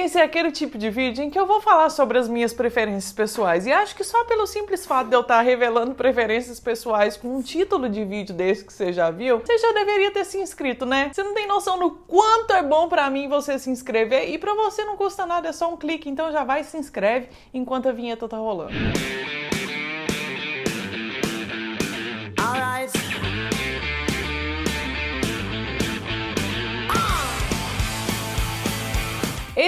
Esse é aquele tipo de vídeo em que eu vou falar sobre as minhas preferências pessoais. E acho que só pelo simples fato de eu estar revelando preferências pessoais com um título de vídeo desse que você já viu, você já deveria ter se inscrito, né? Você não tem noção do quanto é bom para mim você se inscrever e para você não custa nada, é só um clique. Então já vai se inscreve enquanto a vinheta tá rolando. Música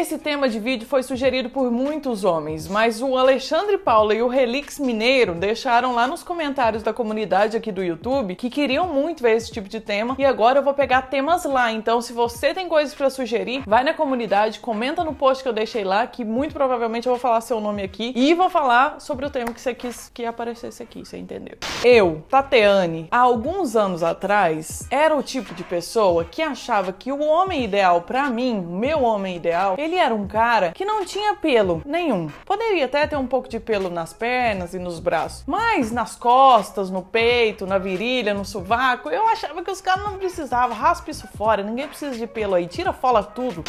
Esse tema de vídeo foi sugerido por muitos homens, mas o Alexandre Paula e o Relix Mineiro deixaram lá nos comentários da comunidade aqui do YouTube que queriam muito ver esse tipo de tema e agora eu vou pegar temas lá. Então, se você tem coisas para sugerir, vai na comunidade, comenta no post que eu deixei lá, que muito provavelmente eu vou falar seu nome aqui e vou falar sobre o tema que você quis que aparecesse aqui, você entendeu? Eu, Tateane, há alguns anos atrás, era o tipo de pessoa que achava que o homem ideal para mim, meu homem ideal, ele ele era um cara que não tinha pelo nenhum. Poderia até ter um pouco de pelo nas pernas e nos braços, mas nas costas, no peito, na virilha, no sovaco, eu achava que os caras não precisavam. Raspa isso fora, ninguém precisa de pelo aí, tira, fola tudo.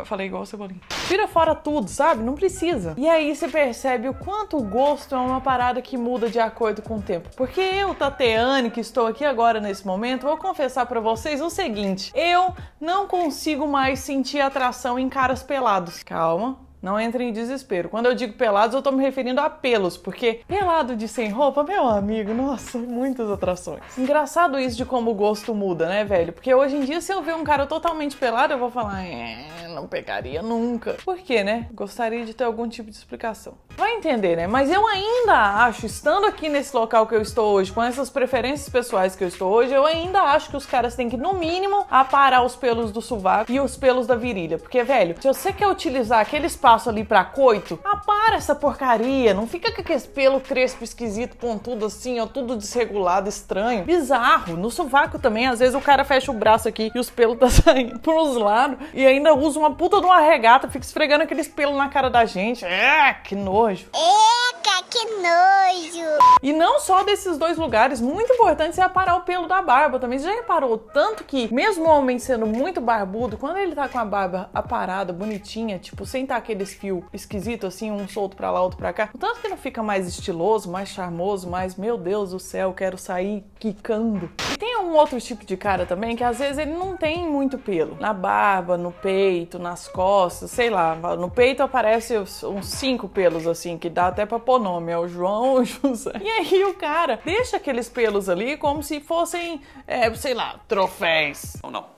Eu falei igual o Cebolinha. Tira fora tudo, sabe? Não precisa. E aí você percebe o quanto o gosto é uma parada que muda de acordo com o tempo. Porque eu, Tateane, que estou aqui agora nesse momento, vou confessar para vocês o seguinte: eu não consigo mais sentir atração em caras pelados. Calma, não entrem em desespero. Quando eu digo pelados, eu tô me referindo a pelos, porque pelado de sem roupa, meu amigo, nossa, é muitas atrações. Engraçado isso de como o gosto muda, né, velho? Porque hoje em dia, se eu ver um cara totalmente pelado, eu vou falar, é, não pegaria nunca. Por quê, né? Gostaria de ter algum tipo de explicação. Vai entender, né? Mas eu ainda acho, estando aqui nesse local que eu estou hoje, com essas preferências pessoais que eu estou hoje, eu ainda acho que os caras têm que, no mínimo, aparar os pelos do sovaco e os pelos da virilha. Porque, velho, se você quer é utilizar aquele espaço calça ali pra coito. Ah, para essa porcaria, não fica com aquele pelo crespo esquisito, pontudo assim, ó, tudo desregulado, estranho, bizarro. No sovaco também, às vezes o cara fecha o braço aqui e os pelos tá saindo pros lados e ainda usa uma puta de uma regata, fica esfregando aqueles pelos na cara da gente. É, que nojo. Eca, que nojo nojo. E não só desses dois lugares, muito importante é aparar o pelo da barba também. Você já reparou tanto que, mesmo o homem sendo muito barbudo, quando ele tá com a barba aparada, bonitinha, tipo, sem tá aqueles fio esquisito assim, um solto pra lá, outro pra cá, o tanto que não fica mais estiloso, mais charmoso, mais, meu Deus do céu, quero sair quicando. E tem um outro tipo de cara também que às vezes ele não tem muito pelo. Na barba, no peito, nas costas, sei lá. No peito aparece uns cinco pelos assim, que dá até pra pôr nome. É o João, José. E aí o cara deixa aqueles pelos ali como se fossem, é, sei lá, troféis. Ou não.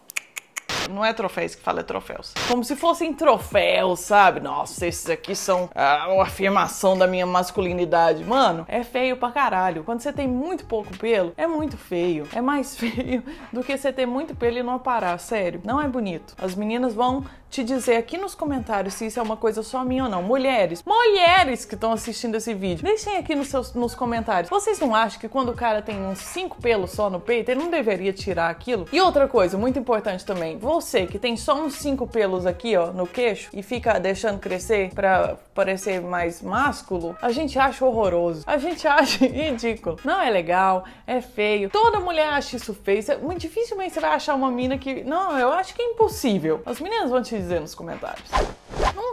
Não é troféus que fala, é troféus. Como se fossem troféus, sabe? Nossa, esses aqui são ah, uma afirmação da minha masculinidade. Mano, é feio pra caralho. Quando você tem muito pouco pelo, é muito feio. É mais feio do que você ter muito pelo e não aparar, sério. Não é bonito. As meninas vão te dizer aqui nos comentários se isso é uma coisa só minha ou não. Mulheres, mulheres que estão assistindo esse vídeo, deixem aqui nos, seus, nos comentários. Vocês não acham que quando o cara tem uns cinco pelos só no peito, ele não deveria tirar aquilo? E outra coisa, muito importante também, vou você que tem só uns cinco pelos aqui, ó, no queixo e fica deixando crescer para parecer mais másculo, a gente acha horroroso. A gente acha ridículo. Não é legal, é feio. Toda mulher acha isso feio. Muito dificilmente você vai achar uma mina que. Não, eu acho que é impossível. As meninas vão te dizer nos comentários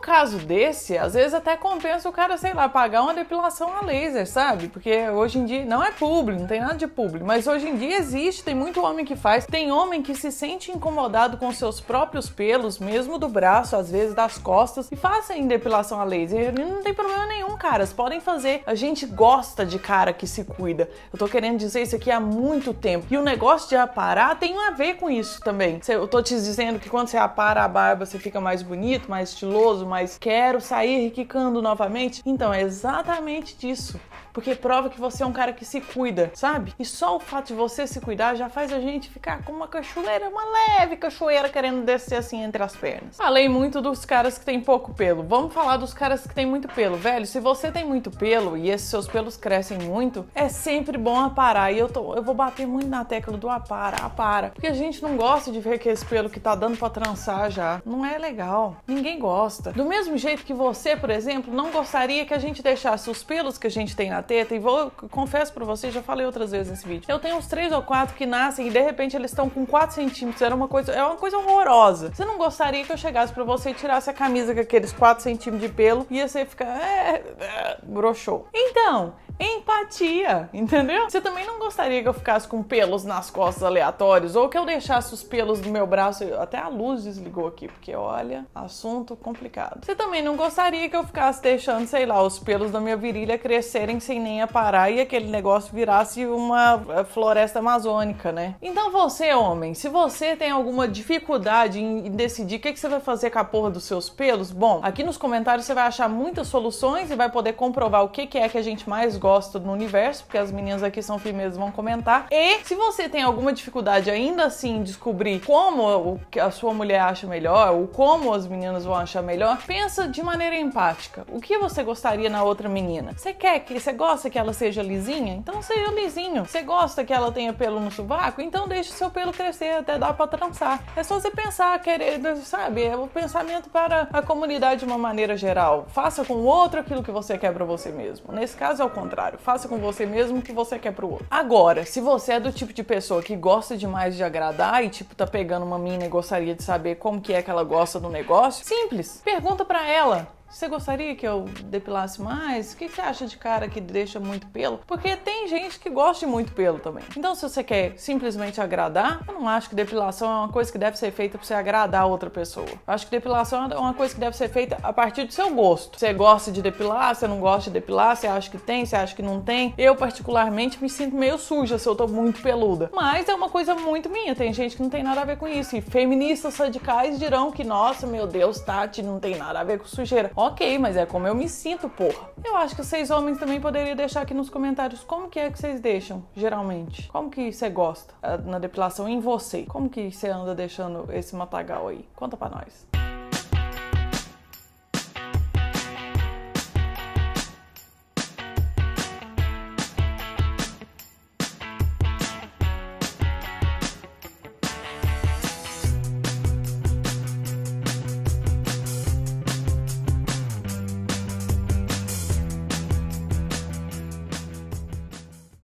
caso desse, às vezes até compensa o cara, sei lá, pagar uma depilação a laser, sabe? Porque hoje em dia não é público, não tem nada de público, mas hoje em dia existe, tem muito homem que faz. Tem homem que se sente incomodado com seus próprios pelos, mesmo do braço, às vezes das costas, e fazem depilação a laser. E não tem problema nenhum, caras, podem fazer. A gente gosta de cara que se cuida. Eu tô querendo dizer isso aqui há muito tempo. E o negócio de aparar tem a ver com isso também. Eu tô te dizendo que quando você apara a barba, você fica mais bonito, mais estiloso, mais mas quero sair quicando novamente. Então é exatamente disso porque prova que você é um cara que se cuida, sabe? E só o fato de você se cuidar já faz a gente ficar com uma cachoeira, uma leve cachoeira querendo descer assim entre as pernas. Falei muito dos caras que têm pouco pelo. Vamos falar dos caras que têm muito pelo, velho. Se você tem muito pelo e esses seus pelos crescem muito, é sempre bom aparar. E eu, tô, eu vou bater muito na tecla do apara, apara. Porque a gente não gosta de ver que esse pelo que tá dando pra trançar já. Não é legal. Ninguém gosta. Do mesmo jeito que você, por exemplo, não gostaria que a gente deixasse os pelos que a gente tem na teta, e vou, confesso para vocês, já falei outras vezes nesse vídeo. Eu tenho uns três ou quatro que nascem e de repente eles estão com 4 centímetros. Era uma coisa, é uma coisa horrorosa. Você não gostaria que eu chegasse para você e tirasse a camisa com aqueles 4 centímetros de pelo e você ficar. É, é, broxou. Então, empatia, entendeu? Você também não gostaria que eu ficasse com pelos nas costas aleatórios ou que eu deixasse os pelos do meu braço, até a luz desligou aqui, porque olha, assunto complicado. Você também não gostaria que eu ficasse deixando, sei lá, os pelos da minha virilha crescerem sem nem aparar e aquele negócio virasse uma eh, floresta amazônica, né? Então você, homem, se você tem alguma dificuldade em decidir o que, que você vai fazer com a porra dos seus pelos, bom, aqui nos comentários você vai achar muitas soluções e vai poder comprovar o que, que é que a gente mais gosta gosto no universo, porque as meninas aqui são firmes vão comentar. E se você tem alguma dificuldade ainda assim em descobrir como o que a sua mulher acha melhor, ou como as meninas vão achar melhor, pensa de maneira empática. O que você gostaria na outra menina? Você quer que você gosta que ela seja lisinha? Então seja lisinho. Você gosta que ela tenha pelo no sovaco? Então deixe seu pelo crescer até dar para trançar. É só você pensar, querer, sabe? É o pensamento para a comunidade de uma maneira geral. Faça com o outro aquilo que você quer para você mesmo. Nesse caso é o contrário contrário. Faça com você mesmo o que você quer pro outro. Agora, se você é do tipo de pessoa que gosta demais de agradar e, tipo, tá pegando uma mina e gostaria de saber como que é que ela gosta do negócio, simples. Pergunta para ela você gostaria que eu depilasse mais? O que você acha de cara que deixa muito pelo? Porque tem gente que gosta de muito pelo também. Então, se você quer simplesmente agradar, eu não acho que depilação é uma coisa que deve ser feita para você agradar a outra pessoa. Eu acho que depilação é uma coisa que deve ser feita a partir do seu gosto. Você gosta de depilar, você não gosta de depilar, você acha que tem, você acha que não tem. Eu, particularmente, me sinto meio suja se eu tô muito peluda. Mas é uma coisa muito minha. Tem gente que não tem nada a ver com isso. E feministas radicais dirão que, nossa, meu Deus, Tati, não tem nada a ver com sujeira. Ok, mas é como eu me sinto, porra. Eu acho que vocês homens também poderiam deixar aqui nos comentários como que é que vocês deixam, geralmente. Como que você gosta eh, na depilação em você? Como que você anda deixando esse matagal aí? Conta pra nós.